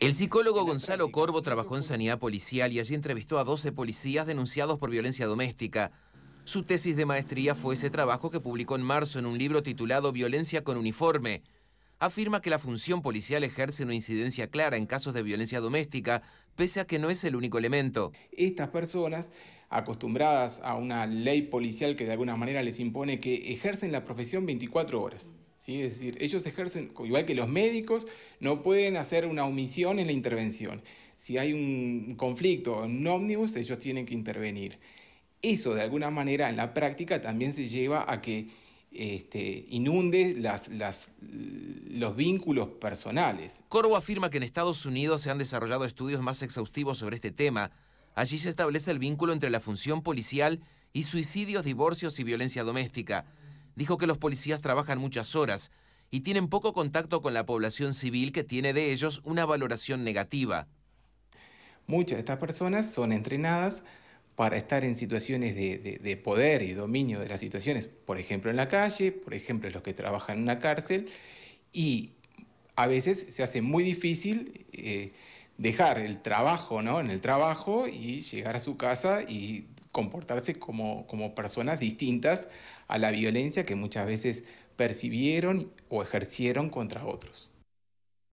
El psicólogo Gonzalo Corbo este trabajó en sanidad policial y allí entrevistó a 12 policías denunciados por violencia doméstica. Su tesis de maestría fue ese trabajo que publicó en marzo en un libro titulado Violencia con uniforme. Afirma que la función policial ejerce una incidencia clara en casos de violencia doméstica, pese a que no es el único elemento. Estas personas, acostumbradas a una ley policial que de alguna manera les impone que ejercen la profesión 24 horas, ¿sí? Es decir, ellos ejercen, igual que los médicos, no pueden hacer una omisión en la intervención. Si hay un conflicto en un ómnibus, ellos tienen que intervenir. Eso, de alguna manera, en la práctica también se lleva a que este, inunde los vínculos personales. Corvo afirma que en Estados Unidos se han desarrollado estudios más exhaustivos sobre este tema. Allí se establece el vínculo entre la función policial y suicidios, divorcios y violencia doméstica. Dijo que los policías trabajan muchas horas y tienen poco contacto con la población civil que tiene de ellos una valoración negativa. Muchas de estas personas son entrenadas para estar en situaciones de, poder y dominio de las situaciones, por ejemplo en la calle, por ejemplo los que trabajan en una cárcel, y a veces se hace muy difícil eh, dejar el trabajo, ¿no? En el trabajo y llegar a su casa y comportarse como, personas distintas a la violencia que muchas veces percibieron o ejercieron contra otros.